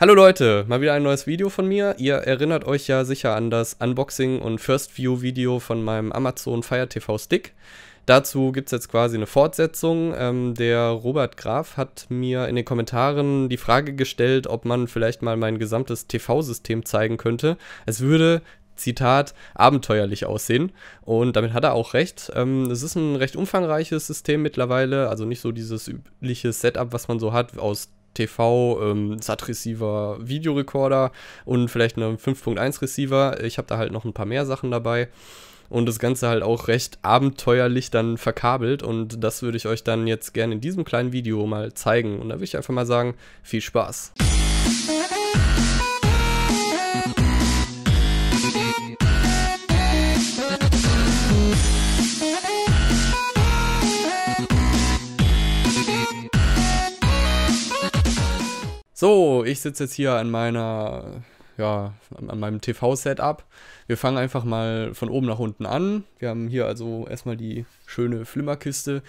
Hallo Leute, mal wieder ein neues Video von mir. Ihr erinnert euch ja sicher an das Unboxing und First View Video von meinem Amazon Fire TV Stick. Dazu gibt es jetzt quasi eine Fortsetzung. Ähm, der Robert Graf hat mir in den Kommentaren die Frage gestellt, ob man vielleicht mal mein gesamtes TV-System zeigen könnte. Es würde Zitat, abenteuerlich aussehen. Und damit hat er auch recht. Ähm, es ist ein recht umfangreiches System mittlerweile, also nicht so dieses übliche Setup, was man so hat aus TV, ähm, SAT-Receiver, Videorekorder und vielleicht einen 5.1-Receiver. Ich habe da halt noch ein paar mehr Sachen dabei. Und das Ganze halt auch recht abenteuerlich dann verkabelt. Und das würde ich euch dann jetzt gerne in diesem kleinen Video mal zeigen. Und da würde ich einfach mal sagen, viel Spaß. So, ich sitze jetzt hier an meiner, ja, an meinem TV-Setup. Wir fangen einfach mal von oben nach unten an. Wir haben hier also erstmal die schöne Flimmerkiste.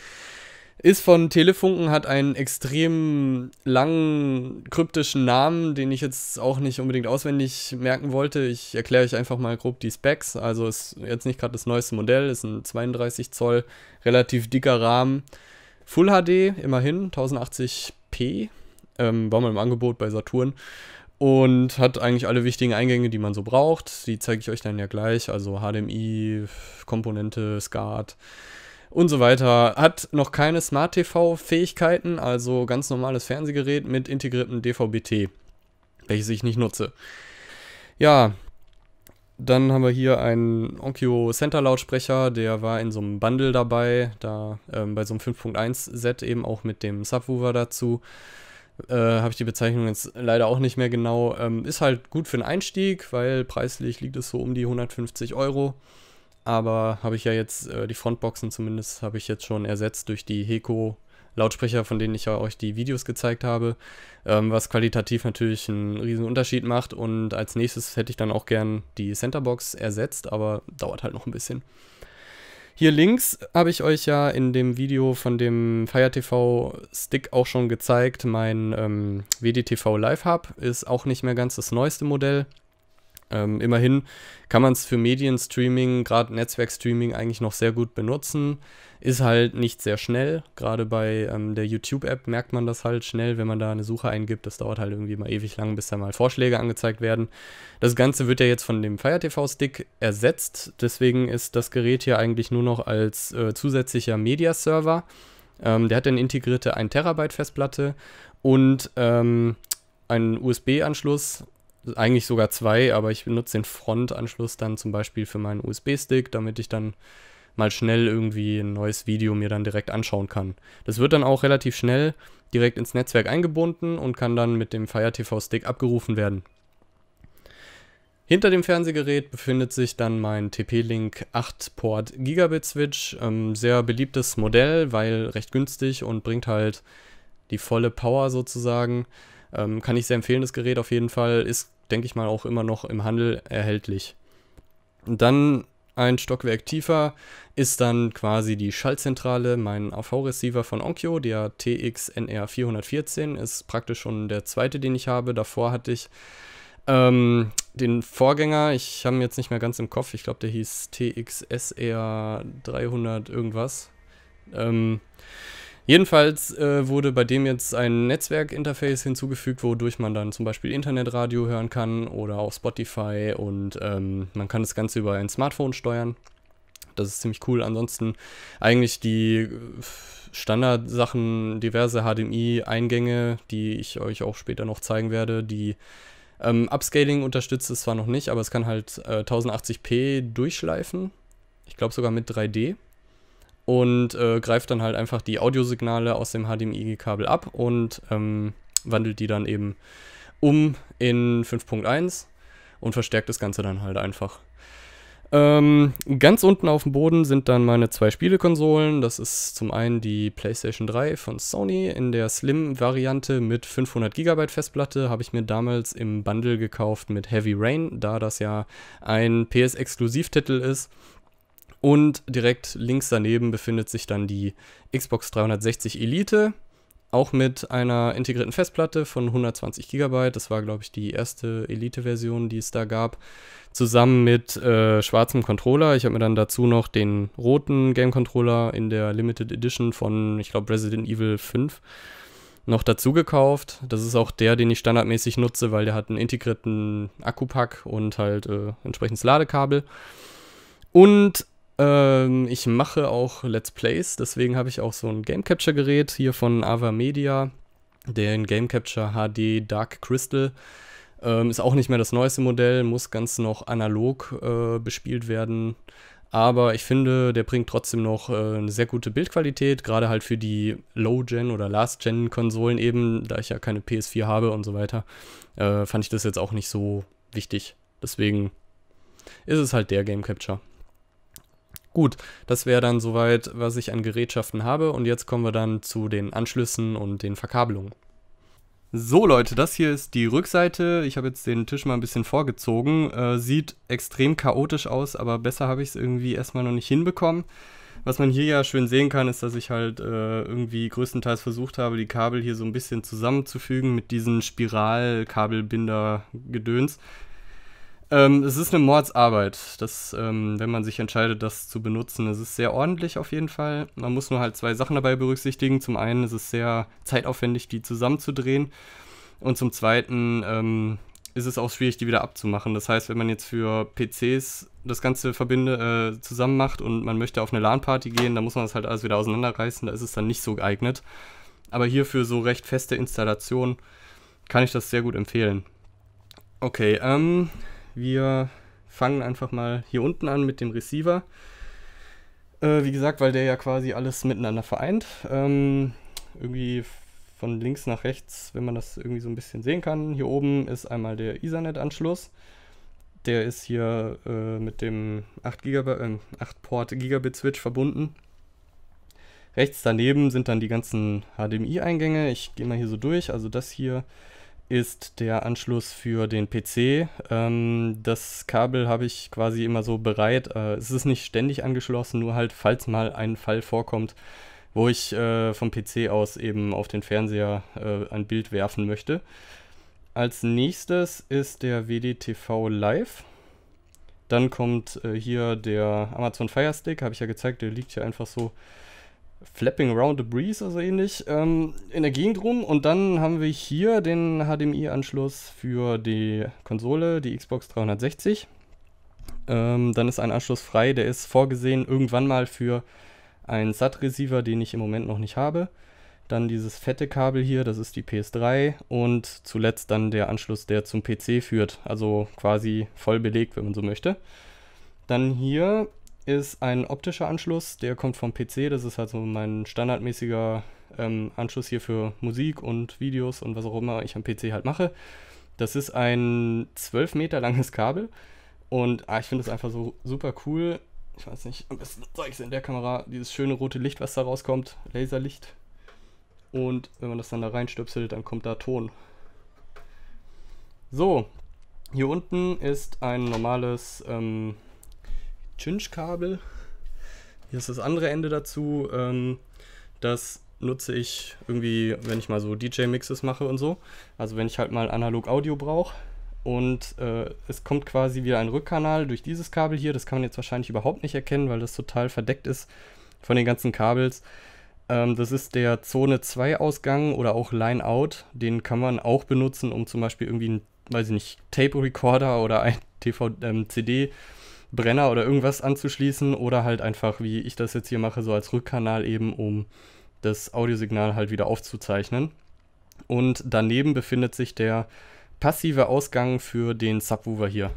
Ist von Telefunken, hat einen extrem langen kryptischen Namen, den ich jetzt auch nicht unbedingt auswendig merken wollte. Ich erkläre euch einfach mal grob die Specs. Also ist jetzt nicht gerade das neueste Modell, ist ein 32 Zoll, relativ dicker Rahmen. Full HD, immerhin, 1080p ähm, war mal im Angebot bei Saturn und hat eigentlich alle wichtigen Eingänge, die man so braucht. Die zeige ich euch dann ja gleich, also HDMI, Komponente, SCART und so weiter. Hat noch keine Smart TV-Fähigkeiten, also ganz normales Fernsehgerät mit integriertem DVB-T, welches ich nicht nutze. Ja, dann haben wir hier einen Onkyo Center Lautsprecher, der war in so einem Bundle dabei, da ähm, bei so einem 5.1 Set eben auch mit dem Subwoofer dazu. Äh, habe ich die Bezeichnung jetzt leider auch nicht mehr genau. Ähm, ist halt gut für den Einstieg, weil preislich liegt es so um die 150 Euro. Aber habe ich ja jetzt, äh, die Frontboxen zumindest, habe ich jetzt schon ersetzt durch die Heko Lautsprecher, von denen ich ja euch die Videos gezeigt habe, ähm, was qualitativ natürlich einen riesen Unterschied macht. Und als nächstes hätte ich dann auch gern die Centerbox ersetzt, aber dauert halt noch ein bisschen. Hier links habe ich euch ja in dem Video von dem Fire TV Stick auch schon gezeigt. Mein ähm, WDTV Live Hub ist auch nicht mehr ganz das neueste Modell. Ähm, immerhin kann man es für Medienstreaming, gerade Netzwerkstreaming, eigentlich noch sehr gut benutzen. Ist halt nicht sehr schnell. Gerade bei ähm, der YouTube-App merkt man das halt schnell, wenn man da eine Suche eingibt. Das dauert halt irgendwie mal ewig lang, bis da mal Vorschläge angezeigt werden. Das Ganze wird ja jetzt von dem Fire TV-Stick ersetzt. Deswegen ist das Gerät hier eigentlich nur noch als äh, zusätzlicher Media-Server. Ähm, der hat eine integrierte 1 Terabyte Festplatte und ähm, einen USB-Anschluss eigentlich sogar zwei, aber ich benutze den Frontanschluss dann zum Beispiel für meinen USB-Stick, damit ich dann mal schnell irgendwie ein neues Video mir dann direkt anschauen kann. Das wird dann auch relativ schnell direkt ins Netzwerk eingebunden und kann dann mit dem Fire TV Stick abgerufen werden. Hinter dem Fernsehgerät befindet sich dann mein TP-Link 8-Port Gigabit Switch. Ähm, sehr beliebtes Modell, weil recht günstig und bringt halt die volle Power sozusagen. Ähm, kann ich sehr empfehlen, das Gerät auf jeden Fall. Ist, denke ich mal, auch immer noch im Handel erhältlich. Und dann ein Stockwerk tiefer ist dann quasi die Schaltzentrale, mein AV-Receiver von Onkyo, der txnr 414 ist praktisch schon der zweite, den ich habe. Davor hatte ich ähm, den Vorgänger, ich habe ihn jetzt nicht mehr ganz im Kopf, ich glaube, der hieß txsr 300 irgendwas. Ähm, Jedenfalls äh, wurde bei dem jetzt ein Netzwerkinterface hinzugefügt, wodurch man dann zum Beispiel Internetradio hören kann oder auch Spotify und ähm, man kann das Ganze über ein Smartphone steuern. Das ist ziemlich cool. Ansonsten eigentlich die äh, Standardsachen, diverse HDMI-Eingänge, die ich euch auch später noch zeigen werde, die ähm, Upscaling unterstützt es zwar noch nicht, aber es kann halt äh, 1080p durchschleifen. Ich glaube sogar mit 3D und äh, greift dann halt einfach die Audiosignale aus dem HDMI-Kabel ab und ähm, wandelt die dann eben um in 5.1 und verstärkt das Ganze dann halt einfach. Ähm, ganz unten auf dem Boden sind dann meine zwei Spielekonsolen. Das ist zum einen die PlayStation 3 von Sony in der Slim-Variante mit 500 GB Festplatte. Habe ich mir damals im Bundle gekauft mit Heavy Rain, da das ja ein PS-Exklusivtitel ist und direkt links daneben befindet sich dann die Xbox 360 Elite, auch mit einer integrierten Festplatte von 120 GB. Das war, glaube ich, die erste Elite-Version, die es da gab. Zusammen mit äh, schwarzem Controller. Ich habe mir dann dazu noch den roten Game-Controller in der Limited Edition von, ich glaube, Resident Evil 5 noch dazu gekauft. Das ist auch der, den ich standardmäßig nutze, weil der hat einen integrierten Akkupack und halt äh, entsprechendes Ladekabel. Und ähm, ich mache auch Let's Plays, deswegen habe ich auch so ein Game Capture Gerät hier von Ava Media, den Game Capture HD Dark Crystal. Ähm, ist auch nicht mehr das neueste Modell, muss ganz noch analog äh, bespielt werden. Aber ich finde, der bringt trotzdem noch äh, eine sehr gute Bildqualität, gerade halt für die Low-Gen oder Last-Gen-Konsolen eben, da ich ja keine PS4 habe und so weiter, äh, fand ich das jetzt auch nicht so wichtig. Deswegen ist es halt der Game Capture. Gut, das wäre dann soweit, was ich an Gerätschaften habe und jetzt kommen wir dann zu den Anschlüssen und den Verkabelungen. So Leute, das hier ist die Rückseite. Ich habe jetzt den Tisch mal ein bisschen vorgezogen. Äh, sieht extrem chaotisch aus, aber besser habe ich es irgendwie erstmal noch nicht hinbekommen. Was man hier ja schön sehen kann, ist, dass ich halt äh, irgendwie größtenteils versucht habe, die Kabel hier so ein bisschen zusammenzufügen mit diesen Spiralkabelbinder-Gedöns. Ähm, es ist eine Mordsarbeit, das, ähm, wenn man sich entscheidet, das zu benutzen. Es ist sehr ordentlich auf jeden Fall. Man muss nur halt zwei Sachen dabei berücksichtigen. Zum einen ist es sehr zeitaufwendig, die zusammenzudrehen. Und zum zweiten ähm, ist es auch schwierig, die wieder abzumachen. Das heißt, wenn man jetzt für PCs das Ganze verbinde, äh, zusammen macht und man möchte auf eine LAN-Party gehen, dann muss man das halt alles wieder auseinanderreißen. Da ist es dann nicht so geeignet. Aber hier für so recht feste Installationen kann ich das sehr gut empfehlen. Okay, ähm, wir fangen einfach mal hier unten an mit dem Receiver. Äh, wie gesagt, weil der ja quasi alles miteinander vereint. Ähm, irgendwie von links nach rechts, wenn man das irgendwie so ein bisschen sehen kann. Hier oben ist einmal der Ethernet-Anschluss. Der ist hier äh, mit dem 8, 8 ähm, Port Gigabit Switch verbunden. Rechts daneben sind dann die ganzen HDMI-Eingänge. Ich gehe mal hier so durch. Also das hier ist der Anschluss für den PC. Ähm, das Kabel habe ich quasi immer so bereit. Äh, es ist nicht ständig angeschlossen, nur halt, falls mal ein Fall vorkommt, wo ich äh, vom PC aus eben auf den Fernseher äh, ein Bild werfen möchte. Als nächstes ist der WDTV Live. Dann kommt äh, hier der Amazon Fire Stick, habe ich ja gezeigt, der liegt hier einfach so Flapping Around the Breeze, also ähnlich, ähm, in der Gegend rum. Und dann haben wir hier den HDMI-Anschluss für die Konsole, die Xbox 360. Ähm, dann ist ein Anschluss frei, der ist vorgesehen irgendwann mal für einen SAT-Receiver, den ich im Moment noch nicht habe. Dann dieses fette Kabel hier, das ist die PS3. Und zuletzt dann der Anschluss, der zum PC führt. Also quasi voll belegt, wenn man so möchte. Dann hier ist ein optischer Anschluss, der kommt vom PC. Das ist halt so mein standardmäßiger ähm, Anschluss hier für Musik und Videos und was auch immer ich am PC halt mache. Das ist ein 12 Meter langes Kabel und ah, ich finde es einfach so super cool. Ich weiß nicht, am besten zeige ich es in der Kamera, dieses schöne rote Licht, was da rauskommt, Laserlicht. Und wenn man das dann da reinstöpselt, dann kommt da Ton. So, hier unten ist ein normales ähm, Chinch-Kabel. Hier ist das andere Ende dazu. Ähm, das nutze ich irgendwie, wenn ich mal so DJ-Mixes mache und so. Also wenn ich halt mal analog Audio brauche. Und äh, es kommt quasi wieder ein Rückkanal durch dieses Kabel hier. Das kann man jetzt wahrscheinlich überhaupt nicht erkennen, weil das total verdeckt ist von den ganzen Kabels. Ähm, das ist der Zone 2 Ausgang oder auch Line Out. Den kann man auch benutzen, um zum Beispiel irgendwie einen, weiß ich nicht, Tape Recorder oder ein TV, ähm, CD Brenner oder irgendwas anzuschließen oder halt einfach, wie ich das jetzt hier mache, so als Rückkanal eben, um das Audiosignal halt wieder aufzuzeichnen. Und daneben befindet sich der passive Ausgang für den Subwoofer hier.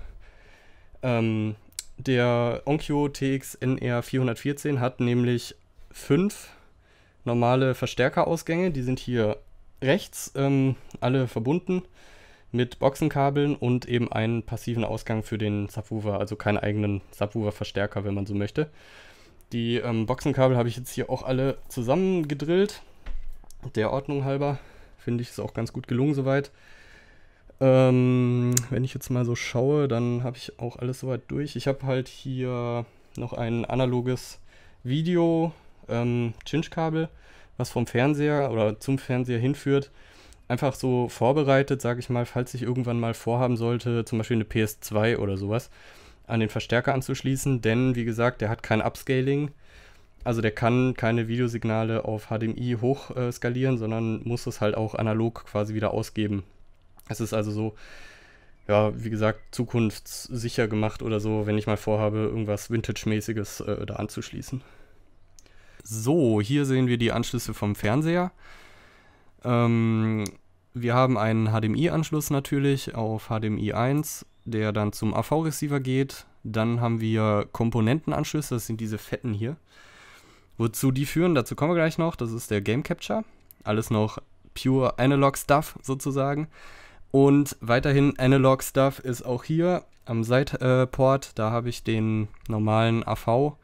Ähm, der Onkyo TX NR 414 hat nämlich fünf normale Verstärkerausgänge, die sind hier rechts, ähm, alle verbunden mit Boxenkabeln und eben einen passiven Ausgang für den Subwoofer, also keinen eigenen Subwoofer-Verstärker, wenn man so möchte. Die ähm, Boxenkabel habe ich jetzt hier auch alle zusammengedrillt, der Ordnung halber. Finde ich, ist auch ganz gut gelungen soweit. Ähm, wenn ich jetzt mal so schaue, dann habe ich auch alles soweit durch. Ich habe halt hier noch ein analoges Video ähm, Chinch-Kabel, was vom Fernseher oder zum Fernseher hinführt einfach so vorbereitet, sage ich mal, falls ich irgendwann mal vorhaben sollte, zum Beispiel eine PS2 oder sowas, an den Verstärker anzuschließen, denn wie gesagt, der hat kein Upscaling. Also der kann keine Videosignale auf HDMI hoch äh, skalieren, sondern muss es halt auch analog quasi wieder ausgeben. Es ist also so, ja, wie gesagt, zukunftssicher gemacht oder so, wenn ich mal vorhabe, irgendwas Vintage-mäßiges äh, da anzuschließen. So, hier sehen wir die Anschlüsse vom Fernseher. Ähm, wir haben einen HDMI-Anschluss natürlich auf HDMI 1, der dann zum AV-Receiver geht. Dann haben wir Komponentenanschlüsse, das sind diese fetten hier. Wozu die führen, dazu kommen wir gleich noch. Das ist der Game Capture. Alles noch pure Analog Stuff sozusagen. Und weiterhin Analog Stuff ist auch hier am Side-Port. Äh, da habe ich den normalen AV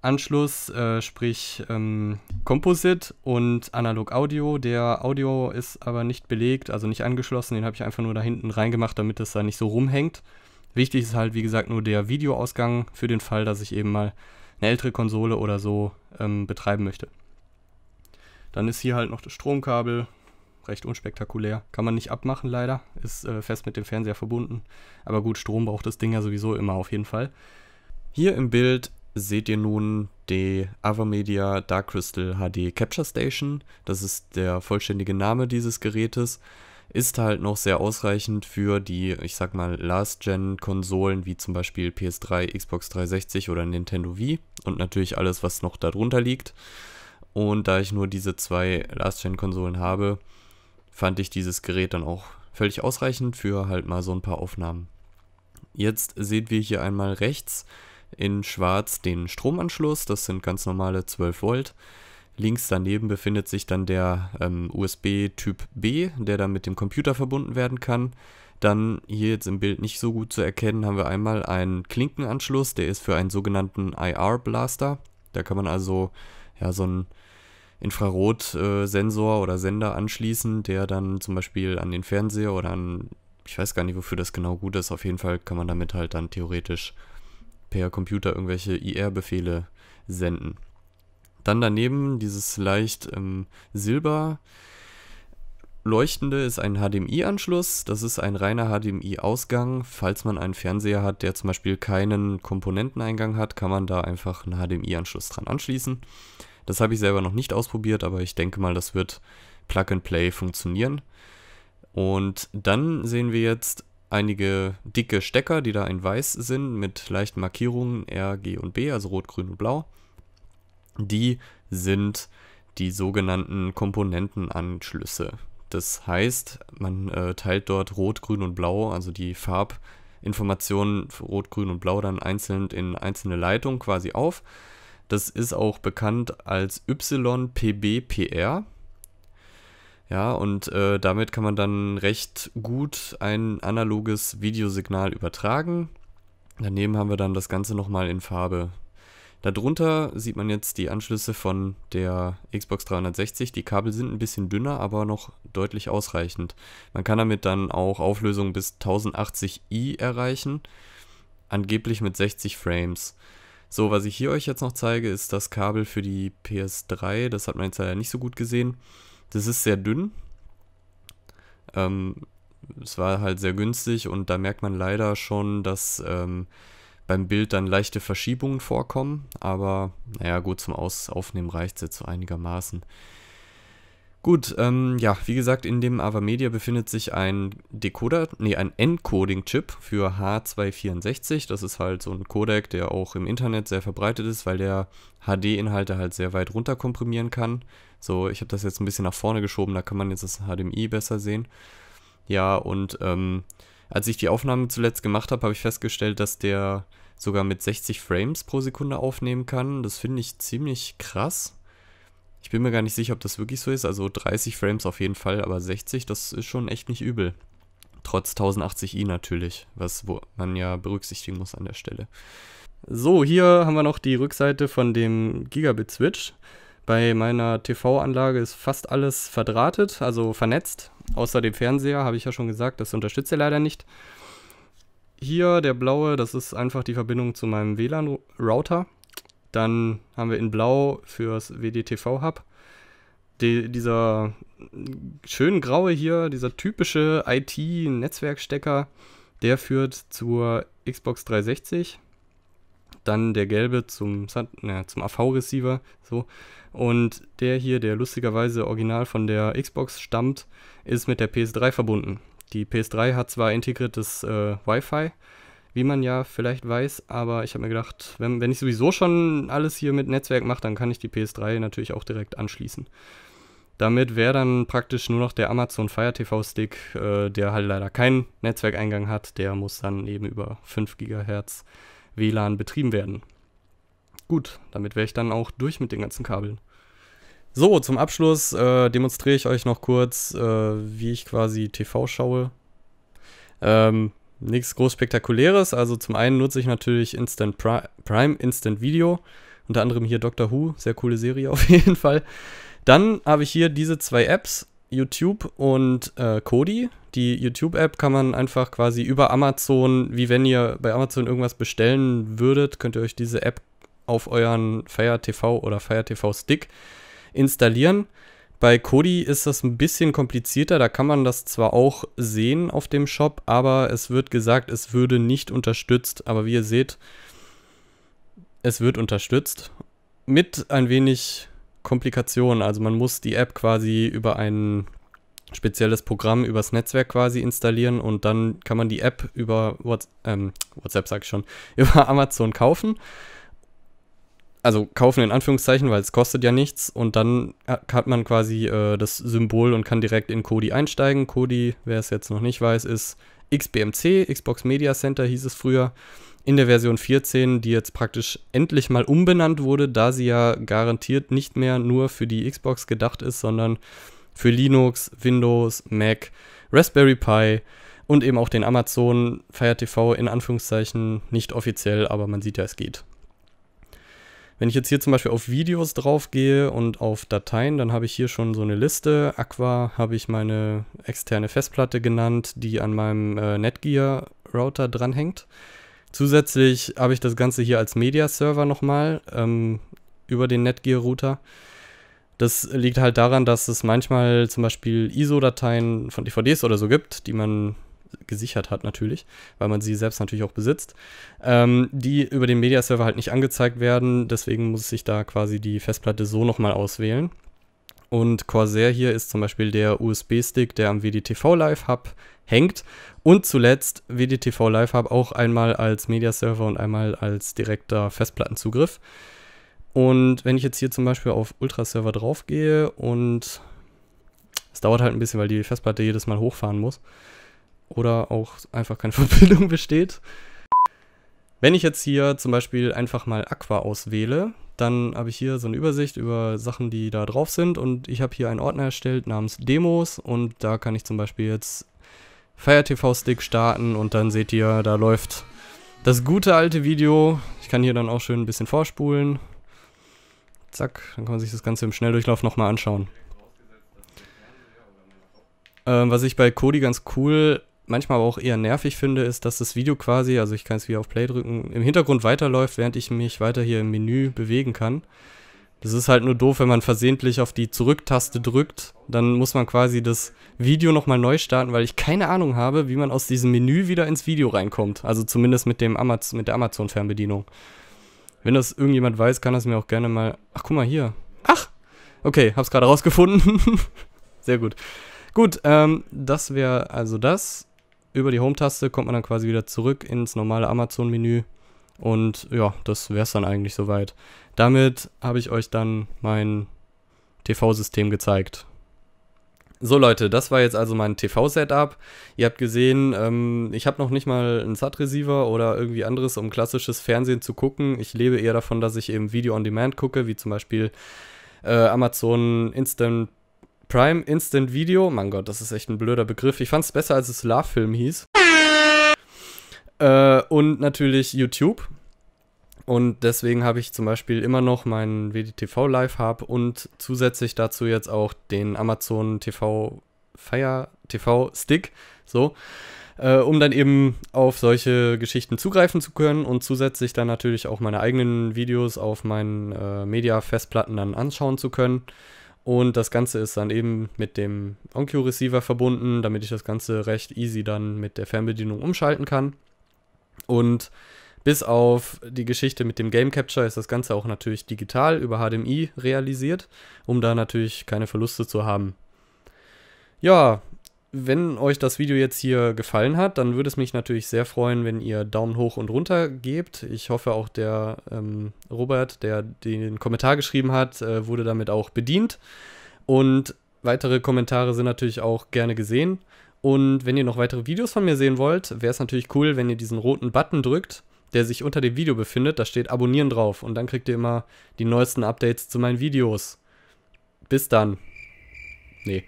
Anschluss, äh, sprich ähm, Composite und Analog Audio. Der Audio ist aber nicht belegt, also nicht angeschlossen. Den habe ich einfach nur da hinten reingemacht, damit das da nicht so rumhängt. Wichtig ist halt, wie gesagt, nur der Videoausgang für den Fall, dass ich eben mal eine ältere Konsole oder so ähm, betreiben möchte. Dann ist hier halt noch das Stromkabel, recht unspektakulär. Kann man nicht abmachen leider, ist äh, fest mit dem Fernseher verbunden. Aber gut, Strom braucht das Ding ja sowieso immer auf jeden Fall. Hier im Bild seht ihr nun die Avamedia Dark Crystal HD Capture Station. Das ist der vollständige Name dieses Gerätes. Ist halt noch sehr ausreichend für die, ich sag mal, Last-Gen-Konsolen wie zum Beispiel PS3, Xbox 360 oder Nintendo Wii und natürlich alles, was noch darunter liegt. Und da ich nur diese zwei Last-Gen-Konsolen habe, fand ich dieses Gerät dann auch völlig ausreichend für halt mal so ein paar Aufnahmen. Jetzt sehen wir hier einmal rechts in schwarz den Stromanschluss, das sind ganz normale 12 Volt. Links daneben befindet sich dann der ähm, USB Typ B, der dann mit dem Computer verbunden werden kann. Dann hier jetzt im Bild nicht so gut zu erkennen, haben wir einmal einen Klinkenanschluss, der ist für einen sogenannten IR Blaster. Da kann man also ja, so einen Infrarotsensor äh, oder Sender anschließen, der dann zum Beispiel an den Fernseher oder an, ich weiß gar nicht, wofür das genau gut ist, auf jeden Fall kann man damit halt dann theoretisch per Computer irgendwelche IR-Befehle senden. Dann daneben dieses leicht ähm, silber leuchtende ist ein HDMI-Anschluss. Das ist ein reiner HDMI-Ausgang. Falls man einen Fernseher hat, der zum Beispiel keinen Komponenteneingang hat, kann man da einfach einen HDMI-Anschluss dran anschließen. Das habe ich selber noch nicht ausprobiert, aber ich denke mal, das wird Plug and Play funktionieren. Und dann sehen wir jetzt einige dicke Stecker, die da in weiß sind, mit leichten Markierungen R, G und B, also rot, grün und blau. Die sind die sogenannten Komponentenanschlüsse. Das heißt, man äh, teilt dort rot, grün und blau, also die Farbinformationen rot, grün und blau dann einzeln in einzelne Leitungen quasi auf. Das ist auch bekannt als YPBPR. Ja, und äh, damit kann man dann recht gut ein analoges Videosignal übertragen. Daneben haben wir dann das Ganze nochmal in Farbe. Darunter sieht man jetzt die Anschlüsse von der Xbox 360. Die Kabel sind ein bisschen dünner, aber noch deutlich ausreichend. Man kann damit dann auch Auflösungen bis 1080i erreichen, angeblich mit 60 Frames. So, was ich hier euch jetzt noch zeige, ist das Kabel für die PS3. Das hat man jetzt leider nicht so gut gesehen. Das ist sehr dünn. Ähm, es war halt sehr günstig und da merkt man leider schon, dass ähm, beim Bild dann leichte Verschiebungen vorkommen. Aber naja, gut, zum Aus Aufnehmen reicht es jetzt so einigermaßen. Gut, ähm, ja, wie gesagt, in dem AvaMedia befindet sich ein Decoder, nee, ein Encoding-Chip für H264. Das ist halt so ein Codec, der auch im Internet sehr verbreitet ist, weil der HD-Inhalte halt sehr weit runter komprimieren kann. So, ich habe das jetzt ein bisschen nach vorne geschoben, da kann man jetzt das HDMI besser sehen. Ja, und ähm, als ich die Aufnahmen zuletzt gemacht habe, habe ich festgestellt, dass der sogar mit 60 Frames pro Sekunde aufnehmen kann. Das finde ich ziemlich krass. Ich bin mir gar nicht sicher, ob das wirklich so ist. Also 30 Frames auf jeden Fall, aber 60, das ist schon echt nicht übel. Trotz 1080i natürlich, was man ja berücksichtigen muss an der Stelle. So, hier haben wir noch die Rückseite von dem Gigabit-Switch. Bei meiner TV-Anlage ist fast alles verdrahtet, also vernetzt. Außer dem Fernseher, habe ich ja schon gesagt, das unterstützt er leider nicht. Hier der blaue, das ist einfach die Verbindung zu meinem WLAN-Router. Dann haben wir in Blau fürs WDTV Hub. Die, dieser schön graue hier, dieser typische IT-Netzwerkstecker, der führt zur Xbox 360. Dann der gelbe zum, na, zum AV-Receiver. So. Und der hier, der lustigerweise original von der Xbox stammt, ist mit der PS3 verbunden. Die PS3 hat zwar integriertes äh, Wi-Fi, wie man ja vielleicht weiß. Aber ich habe mir gedacht, wenn, wenn ich sowieso schon alles hier mit Netzwerk mache, dann kann ich die PS3 natürlich auch direkt anschließen. Damit wäre dann praktisch nur noch der Amazon Fire TV Stick, äh, der halt leider keinen Netzwerkeingang hat, der muss dann eben über 5 GHz WLAN betrieben werden. Gut, damit wäre ich dann auch durch mit den ganzen Kabeln. So, zum Abschluss äh, demonstriere ich euch noch kurz, äh, wie ich quasi TV schaue. Ähm, Nichts groß spektakuläres. Also zum einen nutze ich natürlich Instant Prime, Instant Video. Unter anderem hier Doctor Who, sehr coole Serie auf jeden Fall. Dann habe ich hier diese zwei Apps, YouTube und äh, Kodi. Die YouTube-App kann man einfach quasi über Amazon, wie wenn ihr bei Amazon irgendwas bestellen würdet, könnt ihr euch diese App auf euren Fire TV oder Fire TV Stick installieren. Bei Kodi ist das ein bisschen komplizierter, da kann man das zwar auch sehen auf dem Shop, aber es wird gesagt, es würde nicht unterstützt. Aber wie ihr seht, es wird unterstützt mit ein wenig Komplikationen. Also man muss die App quasi über ein spezielles Programm übers Netzwerk quasi installieren und dann kann man die App über What's ähm, WhatsApp sag ich schon über Amazon kaufen also kaufen in Anführungszeichen, weil es kostet ja nichts. Und dann hat man quasi äh, das Symbol und kann direkt in Kodi einsteigen. Kodi, wer es jetzt noch nicht weiß, ist XBMC, Xbox Media Center hieß es früher. In der Version 14, die jetzt praktisch endlich mal umbenannt wurde, da sie ja garantiert nicht mehr nur für die Xbox gedacht ist, sondern für Linux, Windows, Mac, Raspberry Pi und eben auch den Amazon Fire TV in Anführungszeichen nicht offiziell, aber man sieht ja, es geht. Wenn ich jetzt hier zum Beispiel auf Videos draufgehe und auf Dateien, dann habe ich hier schon so eine Liste. Aqua habe ich meine externe Festplatte genannt, die an meinem äh, Netgear-Router dranhängt. Zusätzlich habe ich das Ganze hier als Media-Server nochmal ähm, über den Netgear-Router. Das liegt halt daran, dass es manchmal zum Beispiel ISO-Dateien von DVDs oder so gibt, die man gesichert hat natürlich, weil man sie selbst natürlich auch besitzt, ähm, die über den Mediaserver halt nicht angezeigt werden. Deswegen muss ich da quasi die Festplatte so nochmal auswählen. Und Corsair hier ist zum Beispiel der USB-Stick, der am WDTV Live Hub hängt. Und zuletzt WDTV Live Hub auch einmal als Mediaserver und einmal als direkter Festplattenzugriff. Und wenn ich jetzt hier zum Beispiel auf Ultraserver draufgehe und es dauert halt ein bisschen, weil die Festplatte jedes Mal hochfahren muss, oder auch einfach keine Verbindung besteht. Wenn ich jetzt hier zum Beispiel einfach mal Aqua auswähle, dann habe ich hier so eine Übersicht über Sachen, die da drauf sind und ich habe hier einen Ordner erstellt namens Demos und da kann ich zum Beispiel jetzt Fire TV Stick starten und dann seht ihr, da läuft das gute alte Video. Ich kann hier dann auch schön ein bisschen vorspulen. Zack, dann kann man sich das Ganze im Schnelldurchlauf nochmal anschauen. Ähm, was ich bei Kodi ganz cool manchmal aber auch eher nervig finde, ist, dass das Video quasi, also ich kann es wieder auf Play drücken, im Hintergrund weiterläuft, während ich mich weiter hier im Menü bewegen kann. Das ist halt nur doof, wenn man versehentlich auf die Zurücktaste drückt. Dann muss man quasi das Video nochmal neu starten, weil ich keine Ahnung habe, wie man aus diesem Menü wieder ins Video reinkommt. Also zumindest mit, dem Amaz mit der Amazon-Fernbedienung. Wenn das irgendjemand weiß, kann das mir auch gerne mal... Ach, guck mal hier. Ach! Okay, hab's gerade rausgefunden. Sehr gut. Gut, ähm, das wäre also das über die Home-Taste kommt man dann quasi wieder zurück ins normale Amazon-Menü. Und ja, das wäre es dann eigentlich soweit. Damit habe ich euch dann mein TV-System gezeigt. So Leute, das war jetzt also mein TV-Setup. Ihr habt gesehen, ähm, ich habe noch nicht mal einen SAT-Receiver oder irgendwie anderes, um klassisches Fernsehen zu gucken. Ich lebe eher davon, dass ich eben Video on Demand gucke, wie zum Beispiel äh, Amazon Instant Prime Instant Video, mein Gott, das ist echt ein blöder Begriff. Ich fand es besser, als es Love Film hieß. Äh, und natürlich YouTube. Und deswegen habe ich zum Beispiel immer noch meinen WDTV Live Hub und zusätzlich dazu jetzt auch den Amazon TV Fire TV Stick, so, äh, um dann eben auf solche Geschichten zugreifen zu können und zusätzlich dann natürlich auch meine eigenen Videos auf meinen äh, Media-Festplatten dann anschauen zu können. Und das Ganze ist dann eben mit dem OnQ Receiver verbunden, damit ich das Ganze recht easy dann mit der Fernbedienung umschalten kann. Und bis auf die Geschichte mit dem Game Capture ist das Ganze auch natürlich digital über HDMI realisiert, um da natürlich keine Verluste zu haben. Ja, wenn euch das Video jetzt hier gefallen hat, dann würde es mich natürlich sehr freuen, wenn ihr Daumen hoch und runter gebt. Ich hoffe auch der ähm, Robert, der den Kommentar geschrieben hat, äh, wurde damit auch bedient. Und weitere Kommentare sind natürlich auch gerne gesehen. Und wenn ihr noch weitere Videos von mir sehen wollt, wäre es natürlich cool, wenn ihr diesen roten Button drückt, der sich unter dem Video befindet. Da steht Abonnieren drauf und dann kriegt ihr immer die neuesten Updates zu meinen Videos. Bis dann. Nee.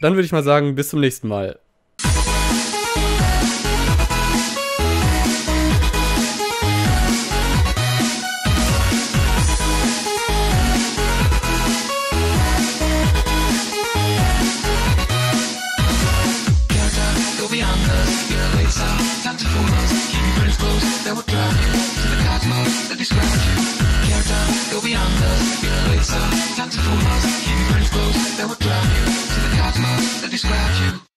Dann würde ich mal sagen, bis zum nächsten Mal. be scratch. Hair down, go beyond us. Feel a laser, time to fool us. Keep your friends close, they will drive you to the cosmos. They'll scratch you.